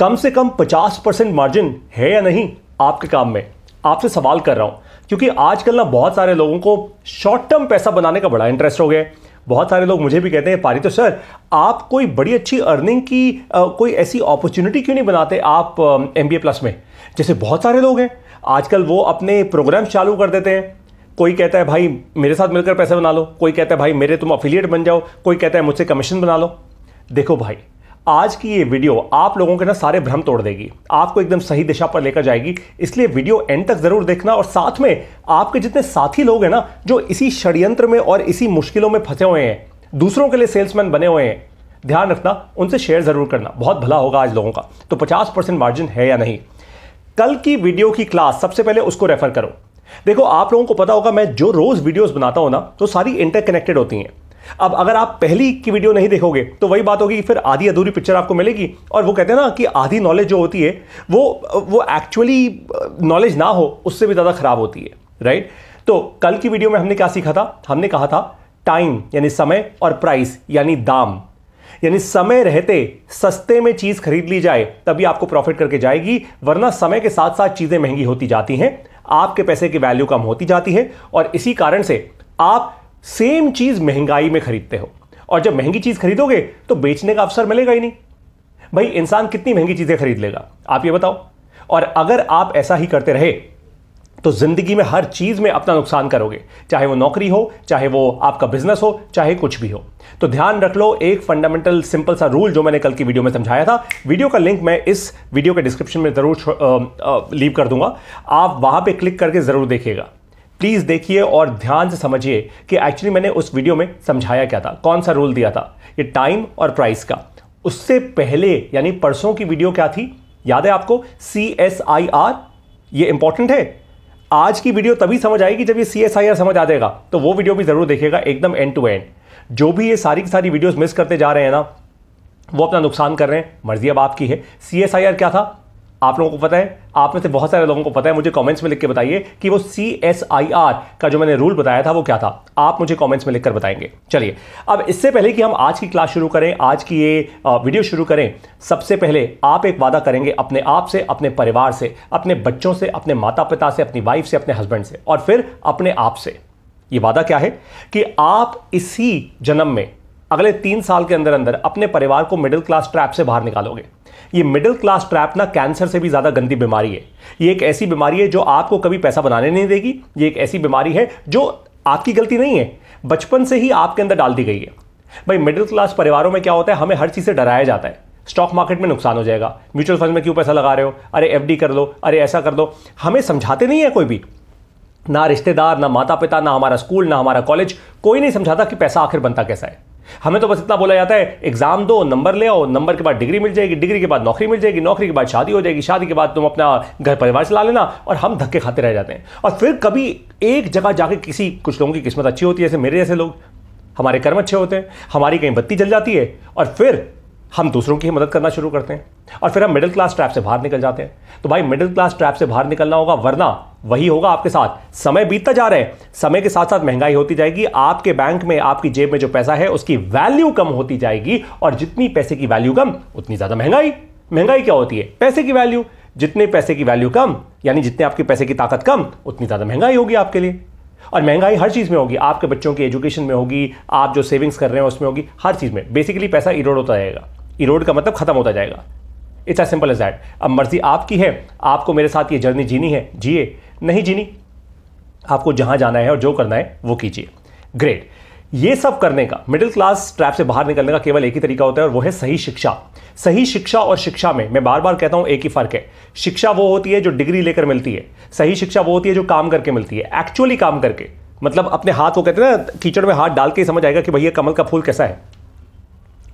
कम से कम 50 percent margin है या नहीं आपके काम में आपसे सवाल कर रहा हूँ क्योंकि आजकल ना बहुत सारे लोगों को शॉर्ट टर्म पैसा बनाने का बड़ा इंटरेस्ट हो गया है बहुत सारे लोग मुझे भी कहते हैं पारी तो सर आप कोई बड़ी अच्छी अर्निंग की आ, कोई ऐसी अपॉर्चुनिटी क्यों नहीं बनाते आप एम बी ए प्लस में जैसे बहुत सारे लोग हैं आजकल वो अपने प्रोग्राम चालू कर देते हैं कोई कहता है भाई मेरे साथ मिलकर पैसे बना लो कोई कहता है भाई मेरे तुम अफिलिएट बन जाओ कोई कहता है मुझसे कमीशन बना लो देखो भाई आज की ये वीडियो आप लोगों के ना सारे भ्रम तोड़ देगी आपको एकदम सही दिशा पर लेकर जाएगी इसलिए वीडियो एंड तक जरूर देखना और साथ में आपके जितने साथी लोग हैं ना जो इसी षड्यंत्र में और इसी मुश्किलों में फंसे हुए हैं दूसरों के लिए सेल्समैन बने हुए हैं ध्यान रखना उनसे शेयर जरूर करना बहुत भला होगा आज लोगों का तो पचास परसेंट मार्जिन है या नहीं कल की वीडियो की क्लास सबसे पहले उसको रेफर करो देखो आप लोगों को पता होगा मैं जो रोज वीडियोस बनाता हूं ना तो सारी इंटरकनेक्टेड होती हैं अब अगर आप पहली की वीडियो नहीं देखोगे तो वही बात होगी कि फिर आधी अधूरी पिक्चर आपको मिलेगी और वो कहते हैं ना कि आधी नॉलेज जो होती है वो वो एक्चुअली नॉलेज ना हो उससे भी ज़्यादा खराब होती है राइट तो कल की वीडियो में हमने क्या सीखा था हमने कहा था टाइम यानी समय और प्राइस यानी दाम यानी समय रहते सस्ते में चीज खरीद ली जाए तभी आपको प्रॉफिट करके जाएगी वरना समय के साथ साथ चीजें महंगी होती जाती हैं आपके पैसे की वैल्यू कम होती जाती है और इसी कारण से आप सेम चीज महंगाई में खरीदते हो और जब महंगी चीज खरीदोगे तो बेचने का अवसर मिलेगा ही नहीं भाई इंसान कितनी महंगी चीजें खरीद लेगा आप ये बताओ और अगर आप ऐसा ही करते रहे तो जिंदगी में हर चीज में अपना नुकसान करोगे चाहे वो नौकरी हो चाहे वो आपका बिजनेस हो चाहे कुछ भी हो तो ध्यान रख लो एक फंडामेंटल सिंपल सा रूल जो मैंने कल की वीडियो में समझाया था वीडियो का लिंक मैं इस वीडियो के डिस्क्रिप्शन में जरूर लीव कर दूंगा आप वहां पर क्लिक करके जरूर देखिएगा प्लीज़ देखिए और ध्यान से समझिए कि एक्चुअली मैंने उस वीडियो में समझाया क्या था कौन सा रूल दिया था ये टाइम और प्राइस का उससे पहले यानी परसों की वीडियो क्या थी याद है आपको सी एस आई आर ये इंपॉर्टेंट है आज की वीडियो तभी समझ आएगी जब ये सी एस आई आर समझ आ जाएगा तो वो वीडियो भी ज़रूर देखिएगा एकदम एंड टू एंड जो भी ये सारी की सारी वीडियोस मिस करते जा रहे हैं ना वो अपना नुकसान कर रहे हैं मर्जी अब आपकी है सी एस आई आर क्या था आप लोगों को पता है आप में से बहुत सारे लोगों को पता है मुझे कमेंट्स में लिख के बताइए कि वो सी एस आई आर का जो मैंने रूल बताया था वो क्या था आप मुझे कमेंट्स में लिखकर बताएंगे चलिए अब इससे पहले कि हम आज की क्लास शुरू करें आज की ये वीडियो शुरू करें सबसे पहले आप एक वादा करेंगे अपने आप से अपने परिवार से अपने बच्चों से अपने माता पिता से अपनी वाइफ से अपने हस्बैंड से और फिर अपने आप से ये वादा क्या है कि आप इसी जन्म में अगले तीन साल के अंदर अंदर अपने परिवार को मिडिल क्लास ट्रैप से बाहर निकालोगे ये मिडिल क्लास ट्रैप ना कैंसर से भी ज़्यादा गंदी बीमारी है ये एक ऐसी बीमारी है जो आपको कभी पैसा बनाने नहीं देगी ये एक ऐसी बीमारी है जो आपकी गलती नहीं है बचपन से ही आपके अंदर डाल दी गई है भाई मिडिल क्लास परिवारों में क्या होता है हमें हर चीज़ से डराया जाता है स्टॉक मार्केट में नुकसान हो जाएगा म्यूचुअल फंड में क्यों पैसा लगा रहे हो अरे एफ कर लो अरे ऐसा कर दो हमें समझाते नहीं है कोई भी ना रिश्तेदार ना माता पिता ना हमारा स्कूल ना हमारा कॉलेज कोई नहीं समझाता कि पैसा आखिर बनता कैसा है हमें तो बस इतना बोला जाता है एग्जाम दो नंबर ले आओ नंबर के बाद डिग्री मिल जाएगी डिग्री के बाद नौकरी मिल जाएगी नौकरी के बाद शादी हो जाएगी शादी के बाद तुम अपना घर परिवार चला लेना और हम धक्के खाते रह जाते हैं और फिर कभी एक जगह जाके किसी कुछ लोगों की किस्मत अच्छी होती है जैसे मेरे जैसे लोग हमारे कर्म अच्छे होते हैं हमारी कहीं बत्ती जल जाती है और फिर हम दूसरों की मदद करना शुरू करते हैं और फिर हम मिडिल क्लास ट्रैप से बाहर निकल जाते हैं तो भाई मिडिल क्लास ट्रैप से बाहर निकलना होगा वरना वही होगा आपके साथ समय बीतता जा रहा है समय के साथ साथ महंगाई होती जाएगी आपके बैंक में आपकी जेब में जो पैसा है उसकी वैल्यू कम होती जाएगी और जितनी पैसे की वैल्यू कम उतनी ज़्यादा महंगाई महंगाई क्या होती है पैसे की वैल्यू जितने पैसे की वैल्यू कम यानी जितने आपके पैसे की ताकत कम उतनी ज़्यादा महंगाई होगी आपके लिए और महंगाई हर चीज़ में होगी आपके बच्चों की एजुकेशन में होगी आप जो सेविंग्स कर रहे हैं उसमें होगी हर चीज़ में बेसिकली पैसा इरोड होता रहेगा इरोड का मतलब ख़त्म होता जाएगा it's as simple as that अब मर्जी आपकी है आपको मेरे साथ ये जर्नी जीनी है जिए नहीं जीनी आपको जहां जाना है और जो करना है वो कीजिए ग्रेट ये सब करने का मिडिल क्लास ट्रैप से बाहर निकलने का केवल एक ही तरीका होता है और वो है सही शिक्षा सही शिक्षा और शिक्षा में मैं बार बार कहता हूं एक ही फर्क है शिक्षा वो होती है जो डिग्री लेकर मिलती है सही शिक्षा वो होती है जो काम करके मिलती है एक्चुअली काम करके मतलब अपने हाथ वो कहते हैं ना कीचड़ में हाथ डाल के समझ आएगा कि भैया कमल का फूल कैसा है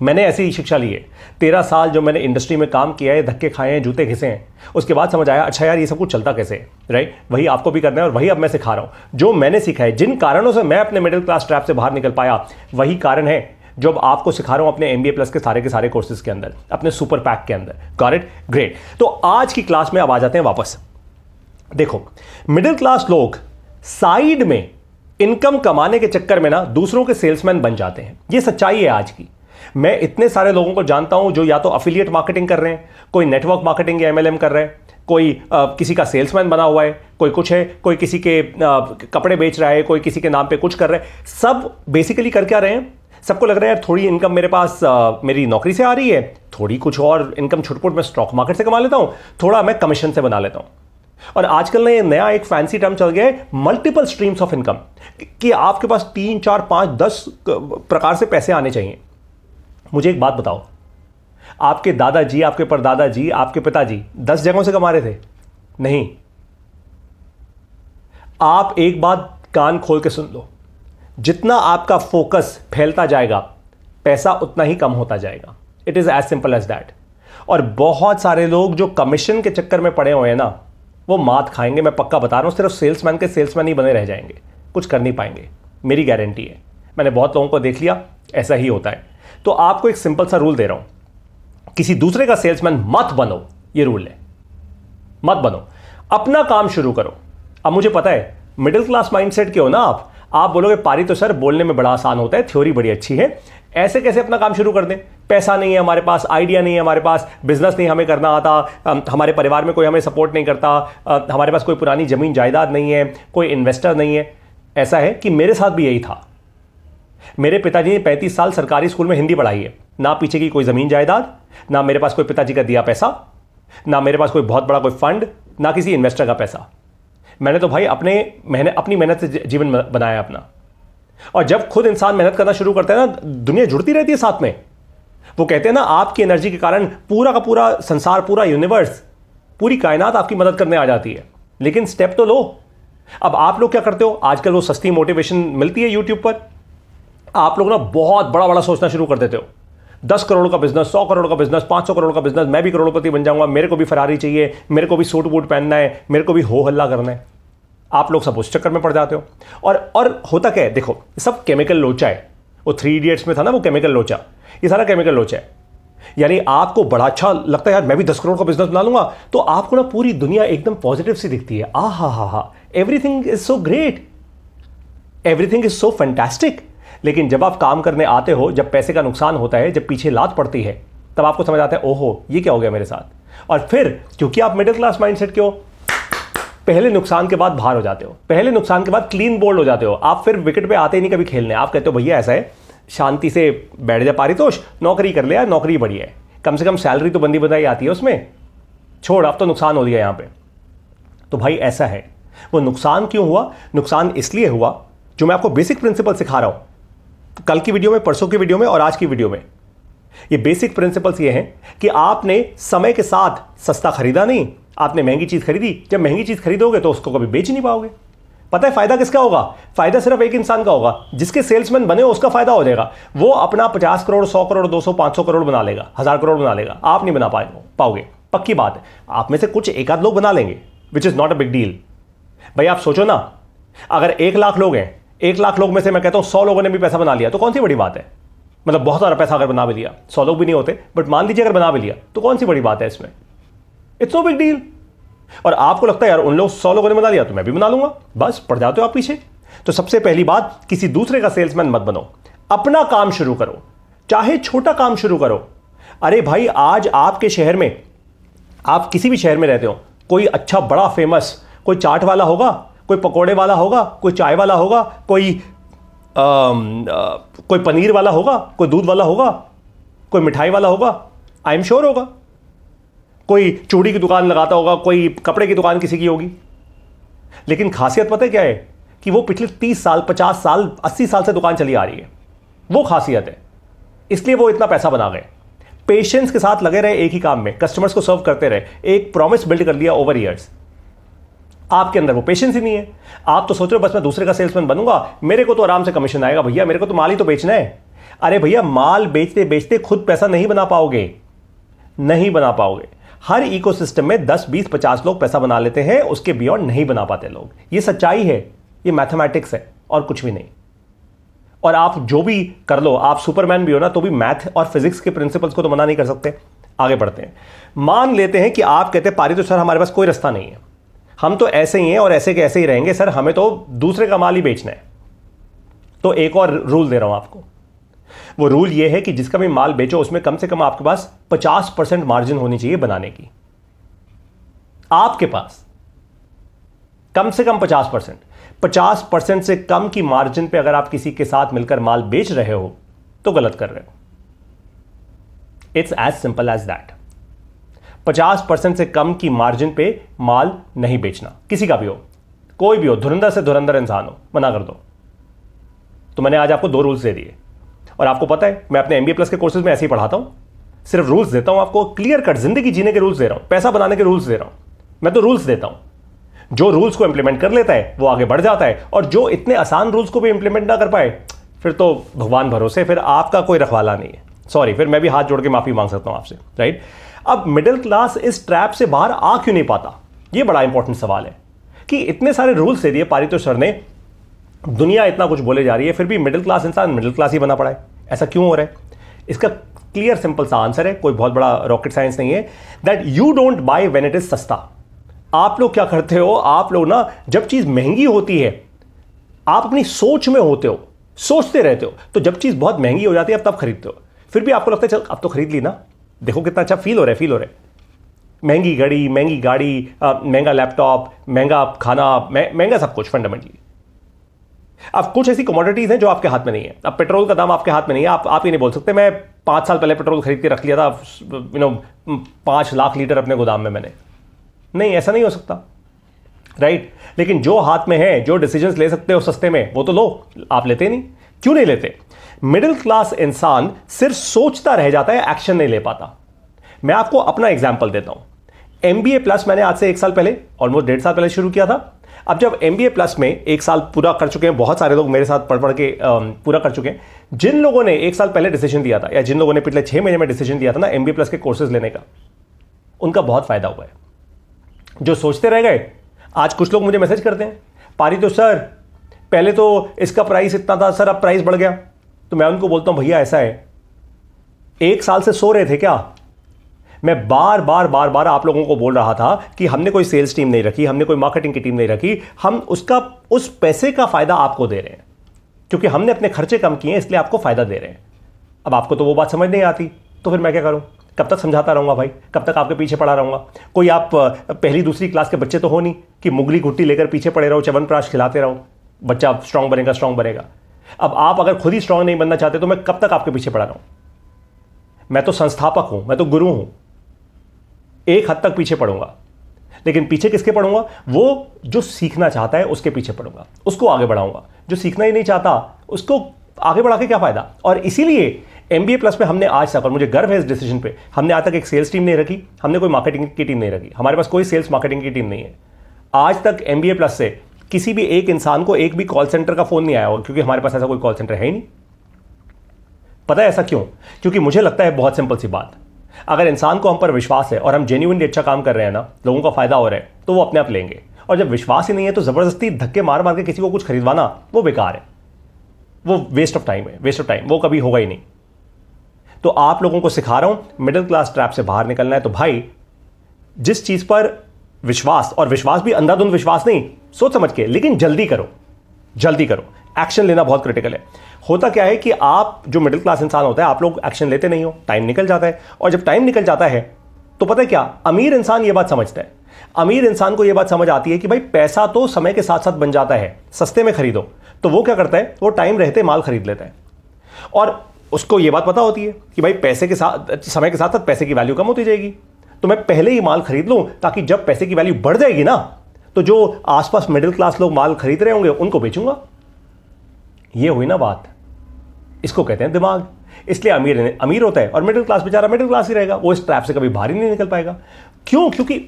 मैंने ऐसी ही शिक्षा ली है तेरह साल जो मैंने इंडस्ट्री में काम किया है धक्के खाए हैं जूते घिसे हैं उसके बाद समझ आया अच्छा यार ये सब कुछ चलता कैसे राइट वही आपको भी करना है और वही अब मैं सिखा रहा हूँ जो मैंने सीखा है जिन कारणों से मैं अपने मिडिल क्लास ट्रैप से बाहर निकल पाया वही कारण है जो अब आपको सिखा रहा हूँ अपने एम प्लस के सारे के सारे कोर्सेज के अंदर अपने सुपर पैक के अंदर गॉट ग्रेट तो आज की क्लास में अब आ जाते हैं वापस देखो मिडिल क्लास लोग साइड में इनकम कमाने के चक्कर में ना दूसरों के सेल्समैन बन जाते हैं ये सच्चाई है आज की मैं इतने सारे लोगों को जानता हूं जो या तो अफिलियट मार्केटिंग कर रहे हैं कोई नेटवर्क मार्केटिंग या एमएलएम कर रहे हैं कोई आ, किसी का सेल्समैन बना हुआ है कोई कुछ है कोई किसी के आ, कपड़े बेच रहा है कोई किसी के नाम पे कुछ कर रहे हैं सब बेसिकली कर क्या रहे हैं सबको लग रहा है यार थोड़ी इनकम मेरे पास आ, मेरी नौकरी से आ रही है थोड़ी कुछ और इनकम छुटपुट मैं स्टॉक मार्केट से कमा लेता हूँ थोड़ा मैं कमीशन से बना लेता हूँ और आजकल ना ये नया एक फैंसी टर्म चल गया है मल्टीपल स्ट्रीम्स ऑफ इनकम कि आपके पास तीन चार पाँच दस प्रकार से पैसे आने चाहिए मुझे एक बात बताओ आपके दादाजी आपके परदादाजी आपके पिताजी दस जगहों से कमा रहे थे नहीं आप एक बात कान खोल के सुन लो जितना आपका फोकस फैलता जाएगा पैसा उतना ही कम होता जाएगा it is as simple as that और बहुत सारे लोग जो कमीशन के चक्कर में पड़े हुए हैं ना वो मात खाएंगे मैं पक्का बता रहा हूं सिर्फ सेल्समैन के सेल्समैन ही बने रह जाएंगे कुछ कर नहीं पाएंगे मेरी गारंटी है मैंने बहुत लोगों को देख लिया ऐसा ही होता है तो आपको एक सिंपल सा रूल दे रहा हूं किसी दूसरे का सेल्समैन मत बनो ये रूल है मत बनो अपना काम शुरू करो अब मुझे पता है मिडिल क्लास माइंडसेट के हो ना आप आप बोलोगे पारी तो सर बोलने में बड़ा आसान होता है थ्योरी बड़ी अच्छी है ऐसे कैसे अपना काम शुरू कर दें पैसा नहीं है हमारे पास आइडिया नहीं है हमारे पास बिजनेस नहीं हमें करना आता हमारे परिवार में कोई हमें सपोर्ट नहीं करता हमारे पास कोई पुरानी ज़मीन जायदाद नहीं है कोई इन्वेस्टर नहीं है ऐसा है कि मेरे साथ भी यही था मेरे पिताजी ने पैंतीस साल सरकारी स्कूल में हिंदी पढ़ाई है ना पीछे की कोई ज़मीन जायदाद ना मेरे पास कोई पिताजी का दिया पैसा ना मेरे पास कोई बहुत बड़ा कोई फंड ना किसी इन्वेस्टर का पैसा मैंने तो भाई अपने मेहनत अपनी मेहनत से जीवन बनाया अपना और जब खुद इंसान मेहनत करना शुरू करता है ना दुनिया जुड़ती रहती है साथ में वो कहते हैं ना आपकी एनर्जी के कारण पूरा का पूरा संसार पूरा यूनिवर्स पूरी कायनात आपकी मदद करने आ जाती है लेकिन स्टेप तो लो अब आप लोग क्या करते हो आजकल वो सस्ती मोटिवेशन मिलती है यूट्यूब पर आप लोग ना बहुत बड़ा बड़ा सोचना शुरू कर देते हो दस करोड़ का बिजनेस सौ करोड़ का बिजनेस पांच सौ करोड़ का बिजनेस मैं भी करोड़पति बन जाऊंगा मेरे को भी फरारी चाहिए मेरे को भी सूट वूट पहनना है मेरे को भी हो हल्ला करना है आप लोग सब उस चक्कर में पड़ जाते हो और और होता क्या है देखो सब केमिकल लोचा है वो थ्री इडियट्स में था ना वो केमिकल लोचा ये सारा केमिकल लोचा है यानी आपको बड़ा अच्छा लगता है यार मैं भी दस करोड़ का बिजनेस बना लूंगा तो आपको ना पूरी दुनिया एकदम पॉजिटिव सी दिखती है आ हा हा हा everything is so great everything is so fantastic लेकिन जब आप काम करने आते हो जब पैसे का नुकसान होता है जब पीछे लात पड़ती है तब आपको समझ आता है ओहो ये क्या हो गया मेरे साथ और फिर क्योंकि आप मिडिल क्लास माइंडसेट के हो पहले नुकसान के बाद बाहर हो जाते हो पहले नुकसान के बाद क्लीन बोल्ड हो जाते हो आप फिर विकेट पे आते ही नहीं कभी खेलने आप कहते हो भैया ऐसा है शांति से बैठ जा पारितोष नौकरी कर ले नौकरी बढ़िया है कम से कम सैलरी तो बंदी बंदाई आती है उसमें छोड़ आप तो नुकसान हो गया यहां पे तो भाई ऐसा है वो नुकसान क्यों हुआ नुकसान इसलिए हुआ जो मैं आपको बेसिक प्रिंसिपल सिखा रहा हूं कल की वीडियो में परसों की वीडियो में और आज की वीडियो में ये बेसिक प्रिंसिपल्स ये हैं कि आपने समय के साथ सस्ता खरीदा नहीं आपने महंगी चीज़ खरीदी जब महंगी चीज़ खरीदोगे तो उसको कभी बेच नहीं पाओगे पता है फायदा किसका होगा फायदा सिर्फ एक इंसान का होगा जिसके सेल्समैन बने उसका फायदा हो जाएगा वो अपना पचास करोड़ सौ करोड़ पांच सौ करोड़ बना लेगा हजार करोड़ बना लेगा आप नहीं बना पाए पाओगे पक्की बात है आप में से कुछ एक आध लोग बना लेंगे which is not a big deal भाई आप सोचो ना अगर एक लाख लोग हैं एक लाख लोग में से मैं कहता हूँ सौ लोगों ने भी पैसा बना लिया तो कौन सी बड़ी बात है मतलब बहुत सारा पैसा अगर बना भी लिया सौ लोग भी नहीं होते बट मान लीजिए अगर बना भी लिया तो कौन सी बड़ी बात है इसमें इट्स नो बिग डील और आपको लगता है यार उन लोग सौ लोगों ने बना लिया तो मैं भी बना लूंगा बस पड़ जाते हो आप पीछे तो सबसे पहली बात किसी दूसरे का सेल्समैन मत बनो अपना काम शुरू करो चाहे छोटा काम शुरू करो अरे भाई आज आपके शहर में आप किसी भी शहर में रहते हो कोई अच्छा बड़ा फेमस कोई चाट वाला होगा कोई पकोड़े वाला होगा कोई चाय वाला होगा कोई आ, आ, कोई पनीर वाला होगा कोई दूध वाला होगा कोई मिठाई वाला होगा आई एम श्योर होगा कोई चूड़ी की दुकान लगाता होगा कोई कपड़े की दुकान किसी की होगी लेकिन खासियत पता है क्या है कि वो पिछले तीस साल पचास साल अस्सी साल से दुकान चली आ रही है वो खासियत है इसलिए वो इतना पैसा बना गए पेशेंस के साथ लगे रहे एक ही काम में कस्टमर्स को सर्व करते रहे एक प्रॉमिस बिल्ड कर लिया ओवर ईयर्स आपके अंदर वो पेशेंस ही नहीं है आप तो सोच रहे हो बस मैं दूसरे का सेल्समैन बनूंगा मेरे को तो आराम से कमीशन आएगा भैया मेरे को तो माल ही तो बेचना है अरे भैया माल बेचते बेचते खुद पैसा नहीं बना पाओगे नहीं बना पाओगे हर इकोसिस्टम में 10, 20, 50 लोग पैसा बना लेते हैं उसके बियॉन्ड नहीं बना पाते लोग ये सच्चाई है ये मैथमेटिक्स है और कुछ भी नहीं और आप जो भी कर लो आप सुपरमैन भी हो ना तो भी मैथ और फिजिक्स के प्रिंसिपल्स को तो मना नहीं कर सकते आगे बढ़ते हैं मान लेते हैं कि आप कहते हैं पारी तो सर हमारे पास कोई रास्ता नहीं है हम तो ऐसे ही हैं और ऐसे कैसे ही रहेंगे सर हमें तो दूसरे का माल ही बेचना है तो एक और रूल दे रहा हूं आपको वो रूल ये है कि जिसका भी माल बेचो उसमें कम से कम आपके पास 50 परसेंट मार्जिन होनी चाहिए बनाने की आपके पास कम से कम 50 परसेंट पचास परसेंट से कम की मार्जिन पे अगर आप किसी के साथ मिलकर माल बेच रहे हो तो गलत कर रहे हो it's as simple as that 50 percent से कम की मार्जिन पे माल नहीं बेचना किसी का भी हो कोई भी हो धुरंधर से धुरंधर इंसान हो मना कर दो तो मैंने आज आपको दो रूल्स दे दिए और आपको पता है मैं अपने एमबीए प्लस के कोर्सेज में ऐसे ही पढ़ाता हूं सिर्फ रूल्स देता हूं आपको क्लियर कट जिंदगी जीने के रूल्स दे रहा हूं पैसा बनाने के रूल्स दे रहा हूं मैं तो रूल्स देता हूं जो रूल्स को इंप्लीमेंट कर लेता है वो आगे बढ़ जाता है और जो इतने आसान रूल्स को भी इंप्लीमेंट ना कर पाए फिर तो भगवान भरोसे फिर आपका कोई रखवाला नहीं है सॉरी फिर मैं भी हाथ जोड़ के माफी मांग सकता हूं आपसे राइट अब मिडिल क्लास इस ट्रैप से बाहर आ क्यों नहीं पाता ये बड़ा इंपॉर्टेंट सवाल है कि इतने सारे रूल्स दे दिए पारितो सर ने दुनिया इतना कुछ बोले जा रही है फिर भी मिडिल क्लास इंसान मिडिल क्लास ही बना पड़ा है ऐसा क्यों हो रहा है इसका क्लियर सिंपल सा आंसर है कोई बहुत बड़ा रॉकेट साइंस नहीं है that you don't buy when it is सस्ता आप लोग क्या करते हो आप लोग ना जब चीज़ महंगी होती है आप अपनी सोच में होते हो सोचते रहते हो तो जब चीज़ बहुत महंगी हो जाती है आप तब खरीदते हो फिर भी आपको लगता है चल अब तो खरीद ली ना देखो कितना अच्छा फील हो रहा है फील हो रहा है महंगी घड़ी महंगी गाड़ी महंगा लैपटॉप महंगा खाना महंगा सब कुछ फंडामेंटली अब कुछ ऐसी कमोडिटीज़ हैं जो आपके हाथ में नहीं है अब पेट्रोल का दाम आपके हाथ में नहीं है आप आप ये नहीं बोल सकते मैं पांच साल पहले पेट्रोल खरीद के रख लिया था यू नो पाँच लाख लीटर अपने गोदाम में मैंने नहीं ऐसा नहीं हो सकता राइट लेकिन जो हाथ में है जो डिसीजंस ले सकते हो सस्ते में वो तो लो आप लेते नहीं क्यों नहीं लेते मिडिल क्लास इंसान सिर्फ सोचता रह जाता है एक्शन नहीं ले पाता मैं आपको अपना एग्जाम्पल देता हूं एम प्लस मैंने आज से एक साल पहले ऑलमोस्ट डेढ़ साल पहले शुरू किया था अब जब एम प्लस में एक साल पूरा कर चुके हैं बहुत सारे लोग मेरे साथ पढ़ पढ़ के पूरा कर चुके हैं जिन लोगों ने एक साल पहले डिसीजन दिया था या जिन लोगों ने पिछले छह महीने में डिसीजन दिया था ना एम प्लस के कोर्सेज लेने का उनका बहुत फायदा हुआ है जो सोचते रह गए आज कुछ लोग मुझे मैसेज करते हैं पारी तो सर पहले तो इसका प्राइस इतना था सर अब प्राइस बढ़ गया तो मैं उनको बोलता हूँ भैया ऐसा है एक साल से सो रहे थे क्या मैं बार बार बार बार आप लोगों को बोल रहा था कि हमने कोई सेल्स टीम नहीं रखी हमने कोई मार्केटिंग की टीम नहीं रखी हम उसका उस पैसे का फ़ायदा आपको दे रहे हैं क्योंकि हमने अपने खर्चे कम किए हैं इसलिए आपको फ़ायदा दे रहे हैं अब आपको तो वो बात समझ नहीं आती तो फिर मैं क्या करूँ कब तक समझाता रहूँगा भाई कब तक आपके पीछे पड़ा रहूँगा कोई आप पहली दूसरी क्लास के बच्चे तो हो नहीं कि मुगली घुट्टी लेकर पीछे पड़े रहो चवनप्राश खिलाते रहो बच्चा स्ट्रांग बनेगा स्ट्रांग बनेगा अब आप अगर खुद ही स्ट्रांग नहीं बनना चाहते तो मैं कब तक आपके पीछे पड़ा रहा हूं मैं तो संस्थापक हूं मैं तो गुरु हूं एक हद तक पीछे पड़ूंगा लेकिन पीछे किसके पढ़ूंगा वो जो सीखना चाहता है उसके पीछे पढ़ूंगा उसको आगे बढ़ाऊंगा जो सीखना ही नहीं चाहता उसको आगे बढ़ा के क्या फायदा और इसीलिए एम बी ए प्लस में हमने आज तक और मुझे गर्व है इस डिसीजन पे हमने आज तक एक सेल्स टीम नहीं रखी हमने कोई मार्केटिंग की टीम नहीं रखी हमारे पास कोई सेल्स मार्केटिंग की टीम नहीं है आज तक एम प्लस से किसी भी एक इंसान को एक भी कॉल सेंटर का फ़ोन नहीं आया होगा क्योंकि हमारे पास ऐसा कोई कॉल सेंटर है ही नहीं पता है ऐसा क्यों क्योंकि मुझे लगता है बहुत सिंपल सी बात अगर इंसान को हम पर विश्वास है और हम जेन्यूनली अच्छा काम कर रहे हैं ना लोगों का फायदा हो रहा है तो वो अपने आप लेंगे और जब विश्वास ही नहीं है तो ज़बरदस्ती धक्के मार मार के किसी को कुछ खरीदवाना वो बेकार है वो वेस्ट ऑफ टाइम है वेस्ट ऑफ टाइम वो कभी होगा ही नहीं तो आप लोगों को सिखा रहा हूं मिडिल क्लास ट्रैप से बाहर निकलना है तो भाई जिस चीज़ पर विश्वास और विश्वास भी अंधाधुंध विश्वास नहीं सोच समझ के लेकिन जल्दी करो जल्दी करो एक्शन लेना बहुत क्रिटिकल है होता क्या है कि आप जो मिडिल क्लास इंसान होता है आप लोग एक्शन लेते नहीं हो टाइम निकल जाता है और जब टाइम निकल जाता है तो पता है क्या अमीर इंसान यह बात समझता है अमीर इंसान को यह बात समझ आती है कि भाई पैसा तो समय के साथ साथ बन जाता है सस्ते में खरीदो तो वो क्या करता है वो टाइम रहते माल खरीद लेता है और उसको यह बात पता होती है कि भाई पैसे के साथ समय के साथ साथ पैसे की वैल्यू कम होती जाएगी तो मैं पहले ही माल खरीद लूं ताकि जब पैसे की वैल्यू बढ़ जाएगी ना तो जो आसपास मिडिल क्लास लोग माल खरीद रहे होंगे उनको बेचूंगा ये हुई ना बात इसको कहते हैं दिमाग इसलिए अमीर अमीर होता है और मिडिल क्लास बेचारा मिडिल क्लास ही रहेगा वो इस ट्रैप से कभी बाहर ही नहीं निकल पाएगा क्यों क्योंकि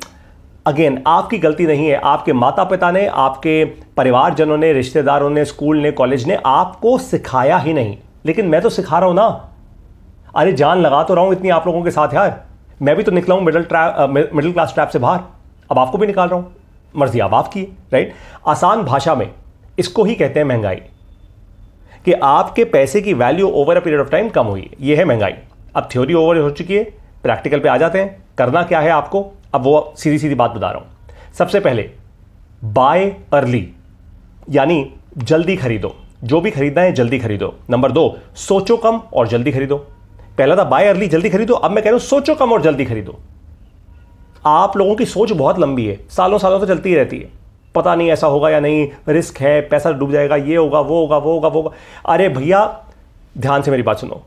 अगेन आपकी गलती नहीं है आपके माता पिता ने आपके परिवारजनों ने रिश्तेदारों ने स्कूल ने कॉलेज ने आपको सिखाया ही नहीं लेकिन मैं तो सिखा रहा हूं ना अरे जान लगा तो रहा हूं इतनी आप लोगों के साथ यार मैं भी तो निकला हूं middle trap middle class trap से बाहर अब आपको भी निकाल रहा हूं मर्जी आप आपकी की राइट आसान भाषा में इसको ही कहते हैं महंगाई कि आपके पैसे की value over a period of time कम हुई यह है महंगाई अब थ्योरी ओवर हो चुकी है प्रैक्टिकल पे आ जाते हैं करना क्या है आपको अब वो सीधी सीधी बात बता रहा हूं सबसे पहले बाय अर्ली यानी जल्दी खरीदो जो भी खरीदना है जल्दी खरीदो नंबर दो सोचो कम और जल्दी खरीदो पहला था बाय अर्ली जल्दी खरीदो अब मैं कह रहा हूं सोचो कम और जल्दी खरीदो आप लोगों की सोच बहुत लंबी है सालों सालों से चलती रहती है पता नहीं ऐसा होगा या नहीं रिस्क है पैसा डूब जाएगा ये होगा वो होगा वो होगा वो होगा अरे भैया ध्यान से मेरी बात सुनो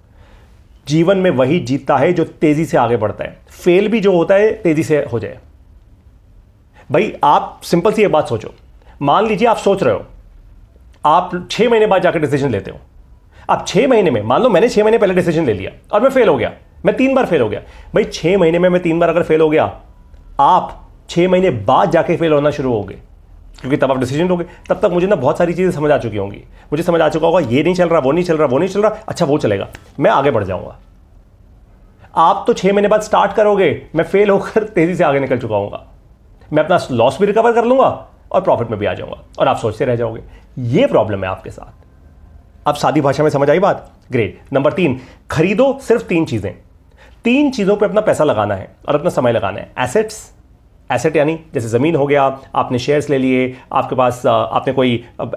जीवन में वही जीतता है जो तेज़ी से आगे बढ़ता है फेल भी जो होता है तेज़ी से हो जाए भाई आप सिंपल सी ये बात सोचो मान लीजिए आप सोच रहे हो आप छह महीने बाद जाकर डिसीजन लेते हो आप छह महीने में मान लो मैंने छह महीने पहले डिसीजन ले लिया और मैं फेल हो गया मैं तीन बार फेल हो गया भाई छह महीने में मैं तीन बार अगर फेल हो गया आप छः महीने बाद जाके फेल होना शुरू हो गए क्योंकि तब आप डिसीजन लोगे तब तक मुझे ना बहुत सारी चीज़ें समझ आ चुकी होंगी मुझे समझ आ चुका होगा ये नहीं चल रहा वो नहीं चल रहा वो नहीं चल रहा अच्छा वो चलेगा मैं आगे बढ़ जाऊंगा आप तो छः महीने बाद स्टार्ट करोगे मैं फेल होकर तेज़ी से आगे निकल चुका हूँ मैं अपना लॉस भी रिकवर कर लूँगा और प्रॉफिट में भी आ जाऊँगा और आप सोचते रह जाओगे ये प्रॉब्लम है आपके साथ अब सादी भाषा में समझ आई बात ग्रेट नंबर तीन खरीदो सिर्फ तीन चीज़ें तीन चीज़ों पे अपना पैसा लगाना है और अपना समय लगाना है एसेट्स एसेट यानी जैसे ज़मीन हो गया आपने शेयर्स ले लिए आपके पास आपने कोई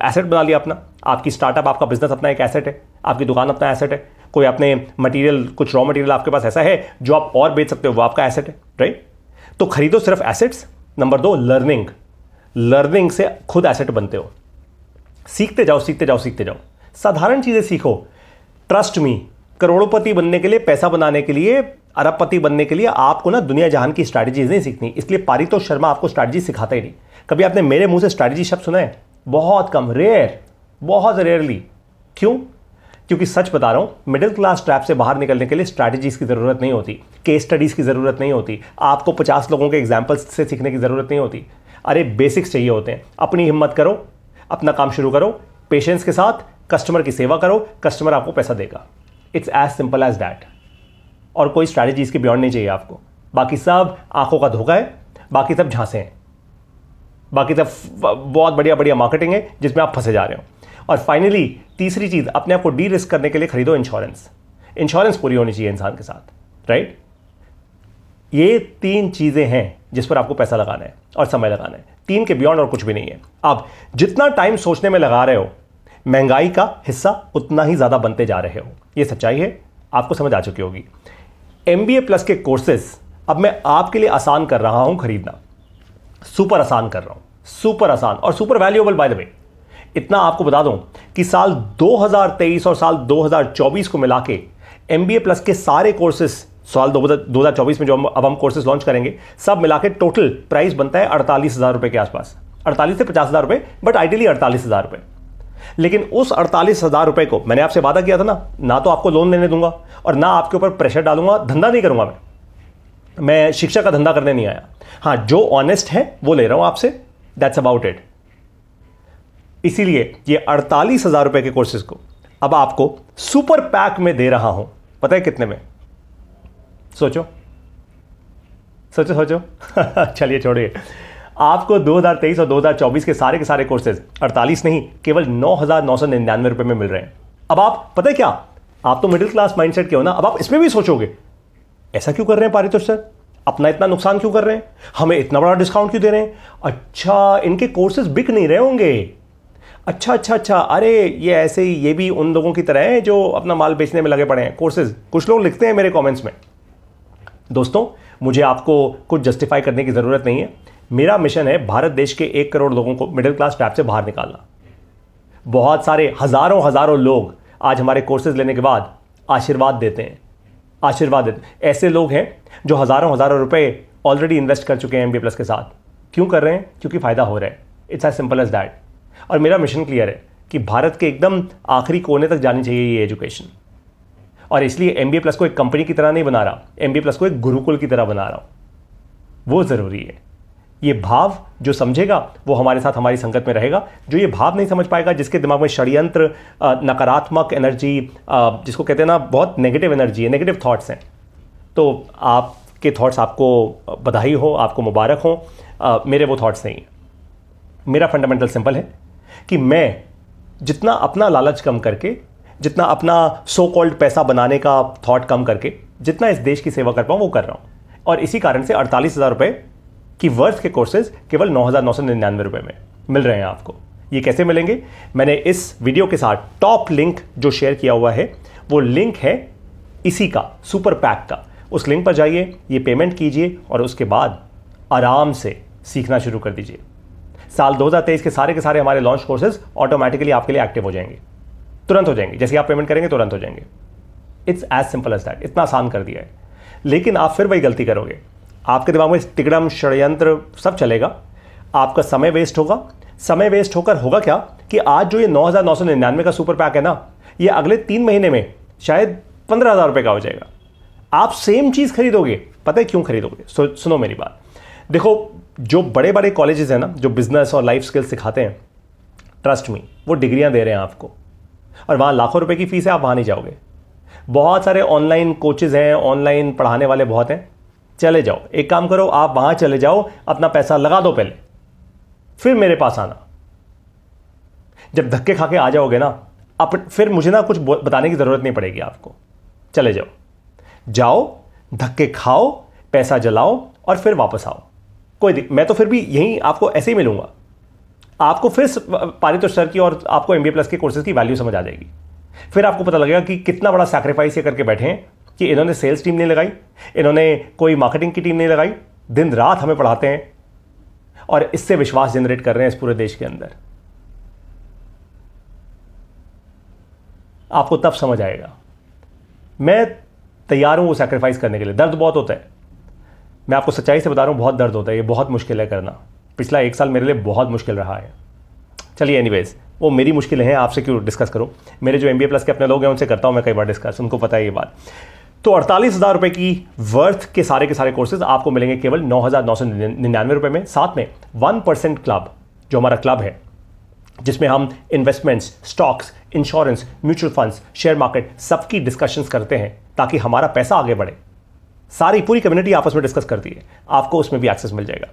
एसेट बना लिया अपना आपकी स्टार्टअप आपका बिजनेस अपना एक एसेट है आपकी दुकान अपना एसेट है कोई आपने मटेरियल कुछ रॉ मटेरियल आपके पास ऐसा है जो आप और बेच सकते हो वो आपका एसेट है राइट तो खरीदो सिर्फ एसेट्स नंबर दो लर्निंग लर्निंग से खुद एसेट बनते हो सीखते जाओ सीखते जाओ सीखते जाओ साधारण चीज़ें सीखो ट्रस्ट मी करोड़पति बनने के लिए पैसा बनाने के लिए अरबपति बनने के लिए आपको ना दुनिया जहान की स्ट्रैटेजीज नहीं सीखनी इसलिए पारितोष शर्मा आपको स्ट्रैटेजी सिखाता ही नहीं कभी आपने मेरे मुंह से स्ट्रैटेजी शब्द सुना है बहुत कम रेयर बहुत रेयरली क्यों क्योंकि सच बता रहा हूं मिडिल क्लास ट्रैप से बाहर निकलने के लिए स्ट्रैटेजीज की ज़रूरत नहीं होती केस स्टडीज़ की ज़रूरत नहीं होती आपको पचास लोगों के एग्जाम्पल्स से सीखने की ज़रूरत नहीं होती अरे बेसिक्स चाहिए होते हैं अपनी हिम्मत करो अपना काम शुरू करो पेशेंस के साथ कस्टमर की सेवा करो कस्टमर आपको पैसा देगा it's as simple as that और कोई स्ट्रैटेजी इसके बियॉन्ड नहीं चाहिए आपको बाकी सब आंखों का धोखा है बाकी सब झांसे हैं बाकी सब बहुत बढ़िया बढ़िया मार्केटिंग है जिसमें आप फंसे जा रहे हो और फाइनली तीसरी चीज़ अपने आप को डी रिस्क करने के लिए खरीदो इंश्योरेंस इंश्योरेंस पूरी होनी चाहिए इंसान के साथ राइट ये तीन चीज़ें हैं जिस पर आपको पैसा लगाना है और समय लगाना है तीन के बियॉन्ड और कुछ भी नहीं है आप जितना टाइम सोचने में लगा रहे हो महंगाई का हिस्सा उतना ही ज़्यादा बनते जा रहे हो ये सच्चाई है आपको समझ आ चुकी होगी एम प्लस के कोर्सेज अब मैं आपके लिए आसान कर रहा हूं खरीदना सुपर आसान कर रहा हूं सुपर आसान और super valuable by the way इतना आपको बता दूं कि साल 2023 और साल 2024 को मिला के एम प्लस के सारे कोर्सेस साल चौबीस में जो हम अब हम कोर्सेज लॉन्च करेंगे सब मिला के टोटल प्राइस बनता है अड़तालीस हज़ार रुपये के आसपास अड़तालीस से पचास हज़ार रुपये बट आइडियली अड़तालीस हज़ार रुपये लेकिन उस अड़तालीस हज़ार रुपए को मैंने आपसे वादा किया था ना ना तो आपको लोन लेने दूंगा और ना आपके ऊपर प्रेशर डालूंगा धंधा नहीं करूंगा मैं मैं शिक्षा का धंधा करने नहीं आया हां जो ऑनेस्ट है वो ले रहा हूं आपसे दैट्स अबाउट इट इसीलिए ये अड़तालीस हज़ार रुपए के कोर्सेज को अब आपको सुपर पैक में दे रहा हूं पता है कितने में सोचो सोचो सोचो चलिए छोड़िए आपको 2023 और 2024 के सारे के सारे कोर्सेज 48 नहीं केवल नौ रुपए में मिल रहे हैं अब आप पता है क्या आप तो मिडिल क्लास माइंडसेट के हो ना अब आप इसमें भी सोचोगे ऐसा क्यों कर रहे हैं पारितोष सर अपना इतना नुकसान क्यों कर रहे हैं हमें इतना बड़ा डिस्काउंट क्यों दे रहे हैं अच्छा इनके कोर्सेज बिक नहीं रहे होंगे अच्छा अच्छा अच्छा अरे ये ऐसे ही ये भी उन लोगों की तरह है जो अपना माल बेचने में लगे पड़े हैं कोर्सेज कुछ लोग लिखते हैं मेरे कॉमेंट्स में दोस्तों मुझे आपको कुछ जस्टिफाई करने की ज़रूरत नहीं है मेरा मिशन है भारत देश के एक करोड़ लोगों को मिडिल क्लास ट्रैप से बाहर निकालना बहुत सारे हज़ारों हज़ारों लोग आज हमारे कोर्सेज लेने के बाद आशीर्वाद देते हैं आशीर्वाद देते हैं ऐसे लोग हैं जो हज़ारों हज़ारों रुपए ऑलरेडी इन्वेस्ट कर चुके हैं एम प्लस के साथ क्यों कर रहे हैं क्योंकि फ़ायदा हो रहा है it's as simple as that और मेरा मिशन क्लियर है कि भारत के एकदम आखिरी कोने तक जानी चाहिए ये एजुकेशन और इसलिए एम बी प्लस को एक कंपनी की तरह नहीं बना रहा एम बी प्लस को एक गुरुकुल की तरह बना रहा हूँ वो ज़रूरी है ये भाव जो समझेगा वो हमारे साथ हमारी संगत में रहेगा जो ये भाव नहीं समझ पाएगा जिसके दिमाग में षड्यंत्र नकारात्मक एनर्जी जिसको कहते हैं ना बहुत नेगेटिव एनर्जी है नेगेटिव थाट्स हैं तो आपके थाट्स आपको बधाई हो आपको मुबारक हो मेरे वो थाट्स नहीं हैं मेरा फंडामेंटल सिंपल है कि मैं जितना अपना लालच कम करके जितना अपना सो कॉल्ड पैसा बनाने का थॉट कम करके जितना इस देश की सेवा कर पाऊँ वो कर रहा हूँ और इसी कारण से अड़तालीस हज़ार रुपये कि वर्थ के कोर्सेज केवल नौ हज़ार नौ सौ निन्यानवे में मिल रहे हैं आपको ये कैसे मिलेंगे मैंने इस वीडियो के साथ टॉप लिंक जो शेयर किया हुआ है वो लिंक है इसी का सुपर पैक का उस लिंक पर जाइए ये पेमेंट कीजिए और उसके बाद आराम से सीखना शुरू कर दीजिए साल 2023 के सारे के सारे हमारे लॉन्च कोर्सेज ऑटोमेटिकली आपके लिए एक्टिव हो जाएंगे तुरंत हो जाएंगे जैसे आप पेमेंट करेंगे तुरंत हो जाएंगे it's as simple as that इतना आसान कर दिया है लेकिन आप फिर वही गलती करोगे आपके दिमाग में टिकड़म षडयंत्र सब चलेगा आपका समय वेस्ट होगा समय वेस्ट होकर होगा क्या कि आज जो ये नौ हज़ार नौ सौ निन्यानवे का सुपर पैक है ना ये अगले तीन महीने में शायद पंद्रह हज़ार रुपये का हो जाएगा आप सेम चीज़ खरीदोगे पता है क्यों खरीदोगे सो, सुनो मेरी बात देखो जो बड़े बड़े कॉलेजेस हैं ना जो बिजनेस और लाइफ स्किल्स सिखाते हैं ट्रस्ट मी वो डिग्रियाँ दे रहे हैं आपको और वहाँ लाखों रुपये की फ़ीस है आप वहाँ नहीं जाओगे बहुत सारे ऑनलाइन कोचेज़ हैं ऑनलाइन पढ़ाने वाले बहुत हैं चले जाओ एक काम करो आप वहां चले जाओ अपना पैसा लगा दो पहले फिर मेरे पास आना जब धक्के खा के आ जाओगे ना आप फिर मुझे ना कुछ बताने की ज़रूरत नहीं पड़ेगी आपको चले जाओ जाओ धक्के खाओ पैसा जलाओ और फिर वापस आओ कोई मैं तो फिर भी यहीं आपको ऐसे ही मिलूंगा आपको फिर पारितोष सर की और आपको एम प्लस के कोर्सेज की वैल्यू समझ आ जाएगी फिर आपको पता लगेगा कि कितना बड़ा सैक्रिफाइस ये करके बैठे हैं कि इन्होंने सेल्स टीम नहीं लगाई इन्होंने कोई मार्केटिंग की टीम नहीं लगाई दिन रात हमें पढ़ाते हैं और इससे विश्वास जनरेट कर रहे हैं इस पूरे देश के अंदर आपको तब समझ आएगा मैं तैयार हूं वो सेक्रीफाइस करने के लिए दर्द बहुत होता है मैं आपको सच्चाई से बता रहा हूं बहुत दर्द होता है ये बहुत मुश्किल है करना पिछला एक साल मेरे लिए बहुत मुश्किल रहा है चलिए एनीवेज वो मेरी मुश्किलें हैं आपसे क्यों डिस्कस करो मेरे जो एम प्लस के अपने लोग हैं उनसे करता हूँ मैं कई बार डिस्कस उनको पता है ये बात तो अड़तालीस हज़ार रुपये की वर्थ के सारे के सारे कोर्सेज आपको मिलेंगे केवल नौ हज़ार नौ सौ निन्यानवे रुपये में साथ में वन परसेंट क्लब जो हमारा क्लब है जिसमें हम investments stocks insurance mutual funds share market सबकी डिस्कशंस करते हैं ताकि हमारा पैसा आगे बढ़े सारी पूरी कम्युनिटी आपस में डिस्कस करती है आपको उसमें भी एक्सेस मिल जाएगा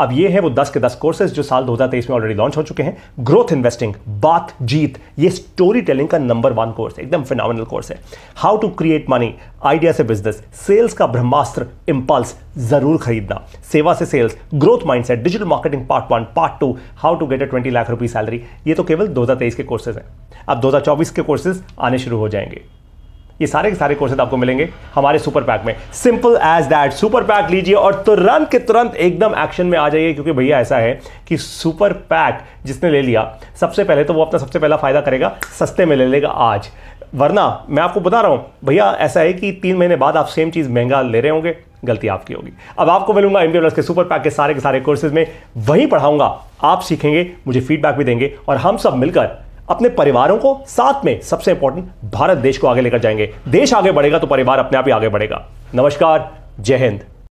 अब ये है वो दस के दस कोर्सेज जो साल 2023 में ऑलरेडी लॉन्च हो चुके हैं ग्रोथ इन्वेस्टिंग बात जीत ये स्टोरी टेलिंग का नंबर वन कोर्स है एकदम फिनोमिनल कोर्स है how to create money idea से बिजनेस सेल्स का ब्रह्मास्त्र इंपल्स जरूर खरीदना सेवा से sales growth mindset digital marketing part one part two how to get a twenty lakh rupees salary ये तो केवल दो के कोर्सेज हैं अब दो के कोर्सेज आने शुरू हो जाएंगे ये सारे के सारे कोर्सेज आपको मिलेंगे हमारे सुपर पैक में simple as that super pack लीजिए और तुरंत के तुरंत एकदम एक्शन में आ जाइए क्योंकि भैया ऐसा है कि सुपर पैक जिसने ले लिया सबसे पहले तो वो अपना सबसे पहला फायदा करेगा सस्ते में ले लेगा आज वरना मैं आपको बता रहा हूं भैया ऐसा है कि तीन महीने बाद आप सेम चीज़ महंगा ले रहे होंगे गलती आपकी होगी अब आपको मिलूंगा एम प्लस के सुपर पैक के सारे के सारे कोर्सेज में वहीं पढ़ाऊंगा आप सीखेंगे मुझे फीडबैक भी देंगे और हम सब मिलकर अपने परिवारों को साथ में सबसे इंपॉर्टेंट भारत देश को आगे लेकर जाएंगे देश आगे बढ़ेगा तो परिवार अपने आप ही आगे बढ़ेगा नमस्कार जय हिंद